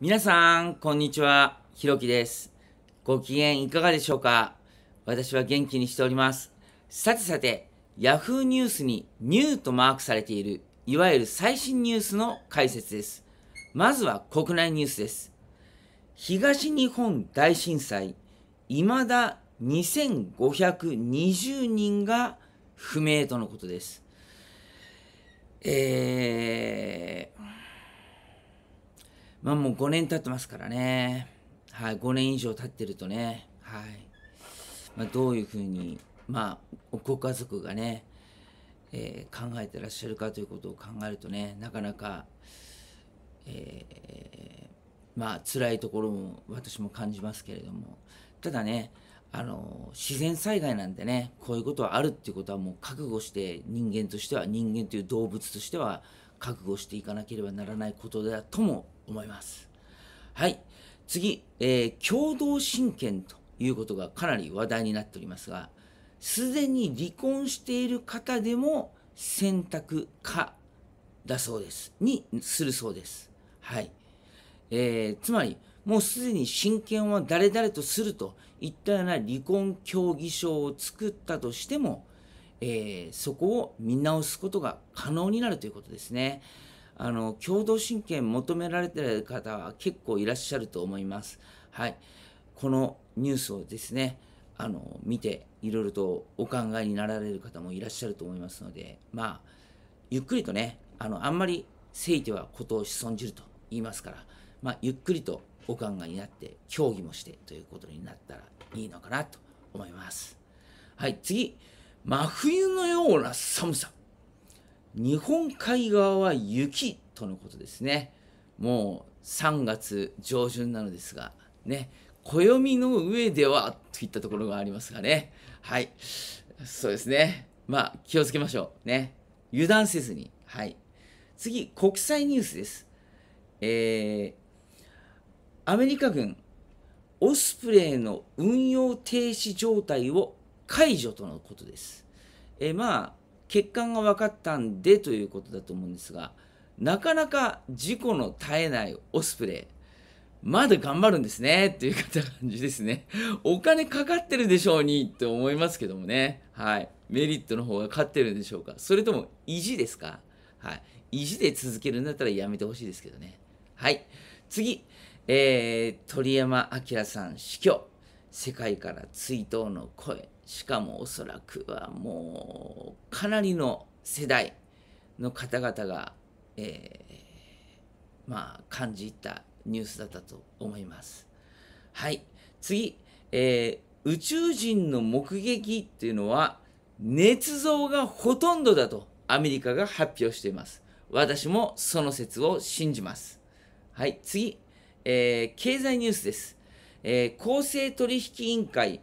皆さん、こんにちは。ひろきです。ご機嫌いかがでしょうか私は元気にしております。さてさて、Yahoo ニュースにニューとマークされている、いわゆる最新ニュースの解説です。まずは国内ニュースです。東日本大震災、未だ2520人が不明とのことです。えー、まあもう5年経ってますからね。はい、5年以上経ってるとね、はい。まあ、どういうふうに、まあ、ご家族がね、えー、考えてらっしゃるかということを考えるとね、なかなか、えー、まあ、辛いところも私も感じますけれども、ただね、あの自然災害なんでねこういうことはあるっていうことはもう覚悟して人間としては人間という動物としては覚悟していかなければならないことだとも思います。はい。次、えー、共同親権ということがかなり話題になっておりますが、すでに離婚している方でも選択かだそうです。にするそうです。はい。えー、つまり、もうすでに親権は誰々とするといったような離婚協議書を作ったとしても、えー、そこを見直すことが可能になるということですね。あの共同親権求められてる方は結構いらっしゃると思います。はい、このニュースをですねあの見ていろいろとお考えになられる方もいらっしゃると思いますのでまあゆっくりとねあのあんまりせいてはことをしんじると言いますから、まあ、ゆっくりとお考えになって協議もしてということになったらいいのかなと思います。はい次真冬のような寒さ日本海側は雪とのことですね。もう3月上旬なのですが、ね、暦の上ではといったところがありますがね。はい。そうですね。まあ、気をつけましょう。ね。油断せずに。はい。次、国際ニュースです。えー、アメリカ軍、オスプレイの運用停止状態を解除とのことです。えー、まあ、血管が分かったんでということだと思うんですが、なかなか事故の絶えないオスプレイ。まだ頑張るんですねという感じですね。お金かかってるでしょうにって思いますけどもね。はい。メリットの方が勝ってるんでしょうか。それとも意地ですかはい。意地で続けるんだったらやめてほしいですけどね。はい。次。えー、鳥山明さん死去。世界から追悼の声。しかもおそらくはもうかなりの世代の方々が、えー、まあ感じたニュースだったと思います。はい。次、えー、宇宙人の目撃っていうのは、捏造がほとんどだとアメリカが発表しています。私もその説を信じます。はい。次、えー、経済ニュースです。え公正取引委員会、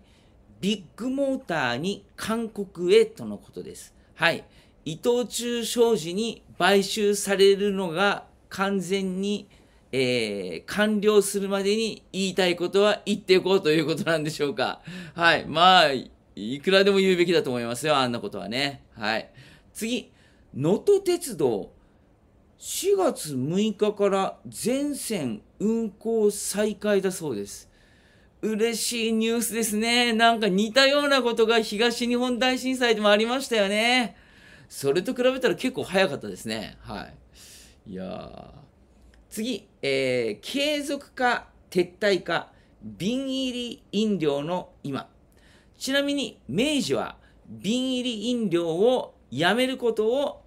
ビッグモーターに韓国へとのことです。はい。伊藤忠商事に買収されるのが完全に、えー、完了するまでに言いたいことは言っていこうということなんでしょうか。はい。まあ、いくらでも言うべきだと思いますよ。あんなことはね。はい。次、能登鉄道。4月6日から全線運行再開だそうです。嬉しいニュースですね。なんか似たようなことが東日本大震災でもありましたよね。それと比べたら結構早かったですね。はい。いや次、えー、継続化、撤退か瓶入り飲料の今。ちなみに、明治は瓶入り飲料をやめることを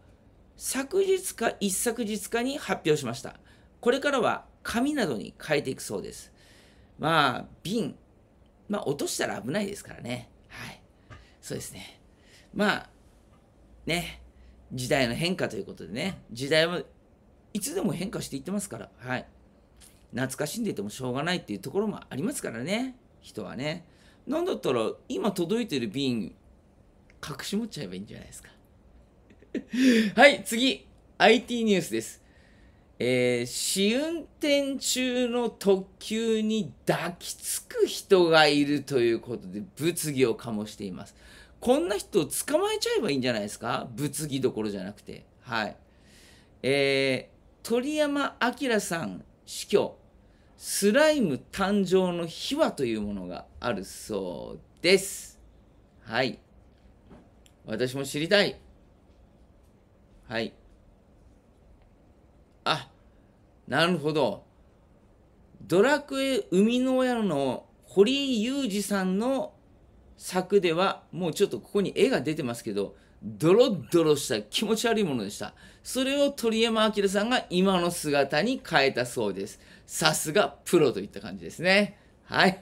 昨日か一昨日かに発表しました。これからは紙などに変えていくそうです。まあ、瓶、まあ、落としたら危ないですからね。はい。そうですね。まあ、ね、時代の変化ということでね、時代はいつでも変化していってますから、はい。懐かしんでてもしょうがないっていうところもありますからね、人はね。なんだったら、今届いてる瓶、隠し持っちゃえばいいんじゃないですか。はい、次、IT ニュースです。えー、試運転中の特急に抱きつく人がいるということで物議を醸しています。こんな人を捕まえちゃえばいいんじゃないですか物議どころじゃなくて。はい。えー、鳥山明さん死去、スライム誕生の秘話というものがあるそうです。はい。私も知りたい。はい。なるほど。ドラクエ生みの親の堀井裕二さんの作では、もうちょっとここに絵が出てますけど、ドロドロした気持ち悪いものでした。それを鳥山明さんが今の姿に変えたそうです。さすがプロといった感じですね。はい。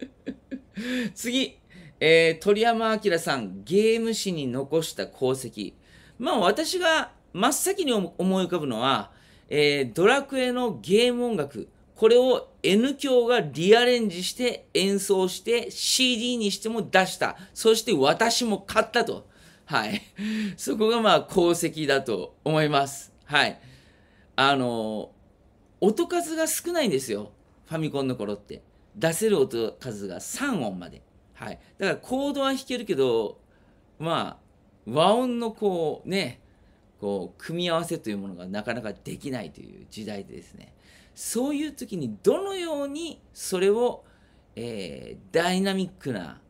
次、えー、鳥山明さん、ゲーム史に残した功績。まあ私が真っ先に思い浮かぶのは、えー、ドラクエのゲーム音楽、これを N 響がリアレンジして演奏して CD にしても出した。そして私も買ったと。はい。そこがまあ功績だと思います。はい。あの、音数が少ないんですよ。ファミコンの頃って。出せる音数が3音まで。はい。だからコードは弾けるけど、まあ、和音のこうね、こう組み合わせというものがなかなかできないという時代でですねそういう時にどのようにそれを、えー、ダイナミックな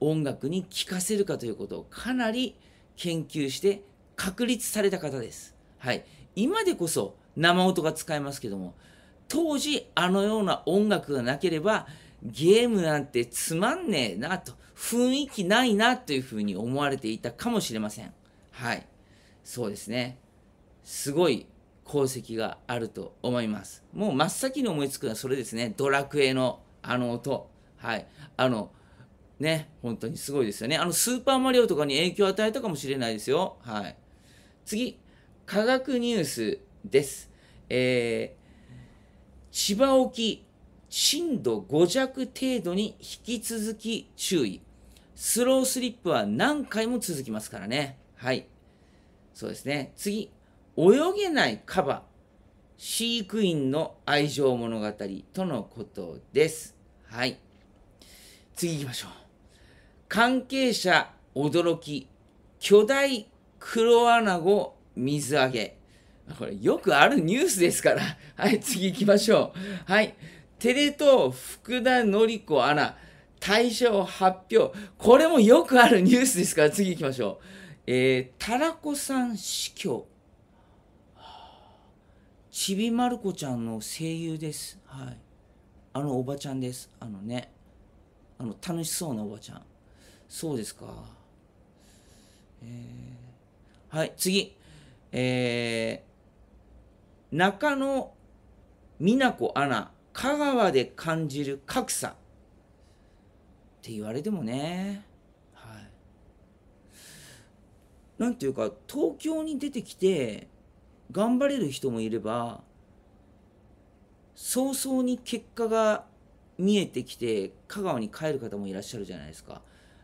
音楽に聴かせるかということをかなり研究して確立された方です。はい、今でこそ生音が使えますけども当時あのような音楽がなければゲームなんてつまんねえなと雰囲気ないなというふうに思われていたかもしれません。はい、そうですねすごい功績があると思いますもう真っ先に思いつくのはそれですねドラクエのあの音はいあのね本当にすごいですよねあのスーパーマリオとかに影響を与えたかもしれないですよはい次科学ニュースですえー、千葉沖震度5弱程度に引き続き注意スロースリップは何回も続きますからねはいそうですね。次、泳げないカバ、飼育員の愛情物語とのことです。はい。次行きましょう。関係者驚き、巨大黒アナゴ水揚げ。これよくあるニュースですから。はい、次行きましょう。はい。テレ東福田典子アナ、大賞発表。これもよくあるニュースですから、次行きましょう。えー、たらこさん死去。ちびまる子ちゃんの声優です。はい。あのおばちゃんです。あのね。あの、楽しそうなおばちゃん。そうですか。えー、はい、次。えー、中野美奈子アナ、香川で感じる格差。って言われてもね。何ていうか東京に出てきて頑張れる人もいれば早々に結果が見えてきて香川に帰る方もいらっしゃるじゃないですか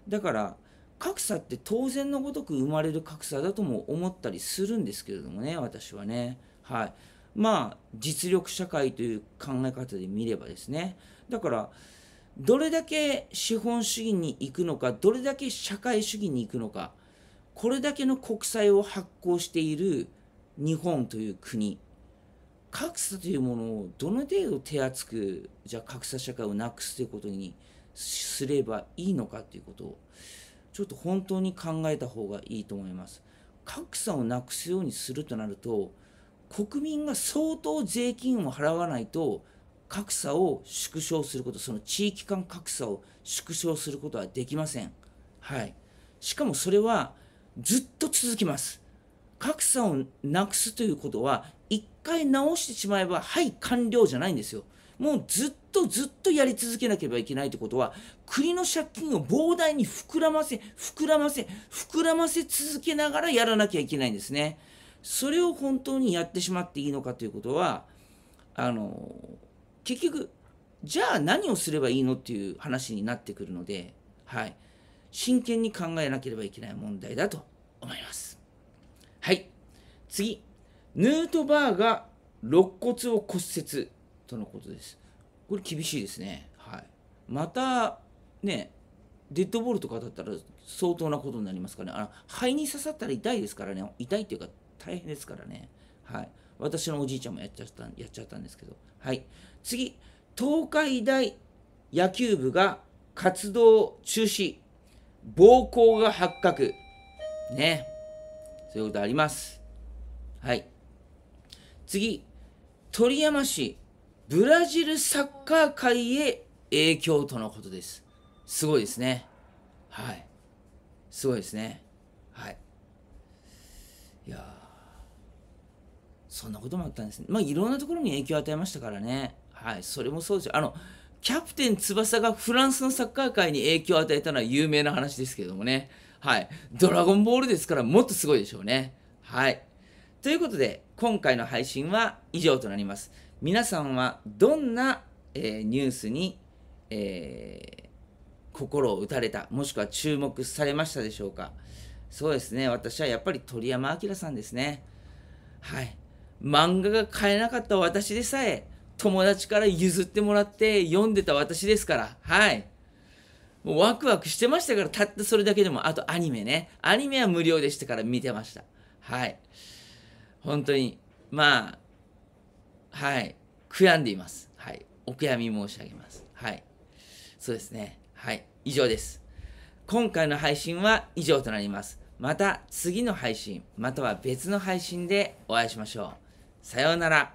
だから格差って当然のごとく生まれる格差だとも思ったりするんですけれどもね私はねはいまあ実力社会という考え方で見ればですねだからどれだけ資本主義に行くのかどれだけ社会主義に行くのかこれだけの国債を発行している日本という国格差というものをどの程度手厚くじゃあ格差社会をなくすということにすればいいのかということをちょっと本当に考えた方がいいと思います。格差をなくすようにするとなると国民が相当税金を払わないと格差を縮小することその地域間格差を縮小することはできません。はい、しかもそれはずっと続きます。格差をなくすということは、一回直してしまえば、はい、完了じゃないんですよ。もうずっとずっとやり続けなければいけないということは、国の借金を膨大に膨らませ、膨らませ、膨らませ続けながらやらなきゃいけないんですね。それを本当にやってしまっていいのかということは、あの、結局、じゃあ何をすればいいのっていう話になってくるので、はい。真剣に考えなければいけない問題だと思います。はい。次。ヌートバーが肋骨を骨折とのことです。これ厳しいですね。はい。また、ね、デッドボールとかだったら相当なことになりますからね。あの肺に刺さったら痛いですからね。痛いっていうか大変ですからね。はい。私のおじいちゃんもやっちゃったやっちゃったんですけど。はい。次、東海大野球部が活動中止膀胱が発覚。ね。そういうことあります。はい。次、鳥山市、ブラジルサッカー界へ影響とのことです。すごいですね。はい。すごいですね。はい。いやそんなこともあったんですね。まあ、いろんなところに影響を与えましたからね。はい。それもそうですよ。あの、キャプテン翼がフランスのサッカー界に影響を与えたのは有名な話ですけどもね。はい。ドラゴンボールですからもっとすごいでしょうね。はい。ということで、今回の配信は以上となります。皆さんはどんな、えー、ニュースに、えー、心を打たれた、もしくは注目されましたでしょうか。そうですね。私はやっぱり鳥山明さんですね。はい。漫画が買えなかった私でさえ、友達から譲ってもらって読んでた私ですから、はい。もうワクワクしてましたから、たったそれだけでも、あとアニメね。アニメは無料でしたから見てました。はい。本当に、まあ、はい。悔やんでいます。はい。お悔やみ申し上げます。はい。そうですね。はい。以上です。今回の配信は以上となります。また次の配信、または別の配信でお会いしましょう。さようなら。